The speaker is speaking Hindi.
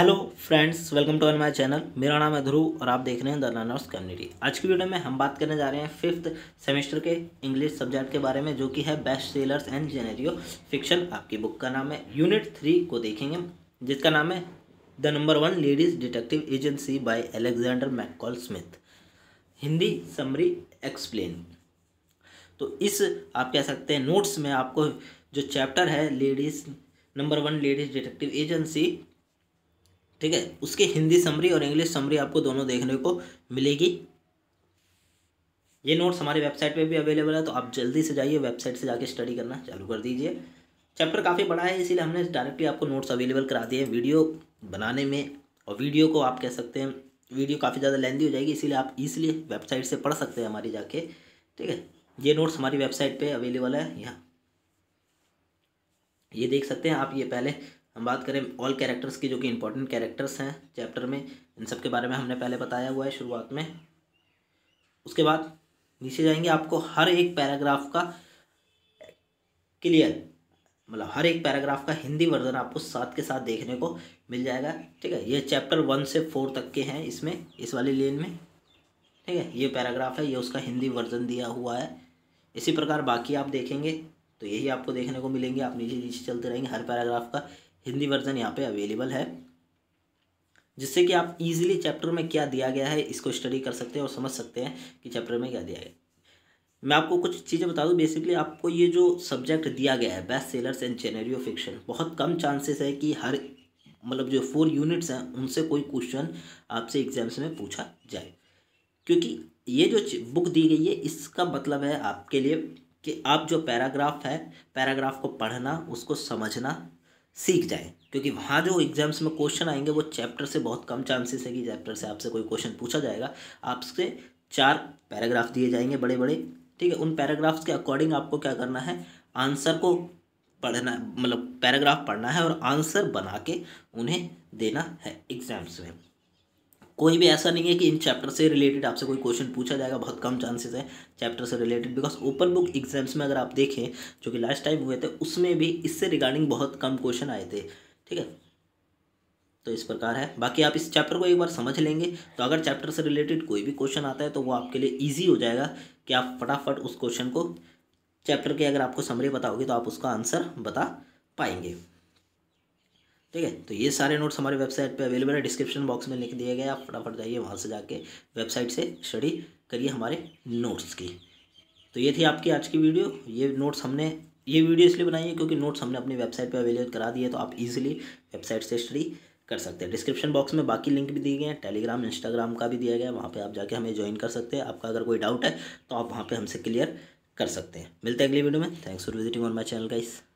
hello friends welcome to my channel मेरा नाम है ध्रुव और आप देख रहे हैं द लर्नर्स कम्युनिटी आज की वीडियो में हम बात करने जा रहे हैं फिफ्थ सेमेस्टर के इंग्लिश सब्जेक्ट के बारे में जो कि है best sellers and genre fiction आपकी बुक का नाम है यूनिट थ्री को देखेंगे जिसका नाम है the number one ladies detective agency by Alexander McCall Smith Hindi summary explain तो इस आप कह सकते हैं नोट्स में आपको जो चैप्टर है ladies number one ladies detective agency ठीक है उसके हिंदी समरी और इंग्लिश समरी आपको दोनों देखने को मिलेगी ये नोट्स हमारी वेबसाइट पे भी अवेलेबल है तो आप जल्दी से जाइए वेबसाइट से जाके स्टडी करना चालू कर दीजिए चैप्टर काफ़ी बड़ा है इसीलिए हमने डायरेक्टली आपको नोट्स अवेलेबल करा दिए वीडियो बनाने में और वीडियो को आप कह सकते हैं वीडियो काफ़ी ज़्यादा लेंदी हो जाएगी इसीलिए आप इसलिए वेबसाइट से पढ़ सकते हैं हमारी जाके ठीक है ये नोट्स हमारी वेबसाइट पर अवेलेबल है यहाँ ये देख सकते हैं आप ये पहले हम बात करें ऑल कैरेक्टर्स की जो कि इंपॉर्टेंट कैरेक्टर्स हैं चैप्टर में इन सब के बारे में हमने पहले बताया हुआ है शुरुआत में उसके बाद नीचे जाएंगे आपको हर एक पैराग्राफ का क्लियर मतलब हर एक पैराग्राफ का हिंदी वर्जन आपको साथ के साथ देखने को मिल जाएगा ठीक है ये चैप्टर वन से फोर तक के हैं इसमें इस वाली लेन में ठीक है ये पैराग्राफ है ये उसका हिंदी वर्जन दिया हुआ है इसी प्रकार बाकी आप देखेंगे तो यही आपको देखने को मिलेंगे आप नीचे नीचे चलते रहेंगे हर पैराग्राफ का हिंदी वर्जन यहाँ पे अवेलेबल है जिससे कि आप इजीली चैप्टर में क्या दिया गया है इसको स्टडी कर सकते हैं और समझ सकते हैं कि चैप्टर में क्या दिया गया मैं आपको कुछ चीज़ें बता दूं बेसिकली आपको ये जो सब्जेक्ट दिया गया है best sellers and genre fiction बहुत कम चांसेस है कि हर मतलब जो फोर यूनिट्स हैं उनसे कोई क्वेश्चन आपसे एग्जाम्स में पूछा जाए क्योंकि ये जो बुक दी गई है इसका मतलब है आपके लिए कि आप जो पैराग्राफ है पैराग्राफ को पढ़ना उसको समझना सीख जाएँ क्योंकि वहाँ जो एग्जाम्स में क्वेश्चन आएंगे वो चैप्टर से बहुत कम चांसेस है कि चैप्टर से आपसे कोई क्वेश्चन पूछा जाएगा आपसे चार पैराग्राफ दिए जाएंगे बड़े बड़े ठीक है उन पैराग्राफ्स के अकॉर्डिंग आपको क्या करना है आंसर को पढ़ना मतलब पैराग्राफ पढ़ना है और आंसर बना के उन्हें देना है एग्ज़ाम्स में कोई भी ऐसा नहीं है कि इन चैप्टर से रिलेटेड आपसे कोई क्वेश्चन पूछा जाएगा बहुत कम चांसेस है चैप्टर से related because open book exams में अगर आप देखें जो कि लास्ट टाइम हुए थे उसमें भी इससे रिगार्डिंग बहुत कम क्वेश्चन आए थे ठीक है तो इस प्रकार है बाकी आप इस चैप्टर को एक बार समझ लेंगे तो अगर चैप्टर से रिलेटेड कोई भी क्वेश्चन आता है तो वो आपके लिए ईजी हो जाएगा कि आप फटाफट उस क्वेश्चन को चैप्टर के अगर आपको समरी बताओगे तो आप उसका आंसर बता पाएंगे ठीक है तो ये सारे नोट्स हमारे वेबसाइट पे अवेलेबल है डिस्क्रिप्शन बॉक्स में लिख दिए गए आप फटाफट जाइए वहाँ से जाके वेबसाइट से स्टडी करिए हमारे नोट्स की तो ये थी आपकी आज की वीडियो ये नोट्स हमने ये वीडियो इसलिए बनाई है क्योंकि नोट्स हमने अपनी वेबसाइट पर अवेलेबल करा दिए तो आप इजीली वेबसाइट से स्टडी कर सकते हैं डिस्क्रिप्शन बॉक्स में बाकी लिंक भी दिए गए हैं टेलीग्राम इंस्टाग्राम का भी दिया गया है वहाँ पर आप जाके हमें ज्वाइन कर सकते हैं आपका अगर कोई डाउट है तो आप वहाँ पर हमसे क्लियर कर सकते हैं मिलते हैं अगली वीडियो में thanks for visiting on my channel का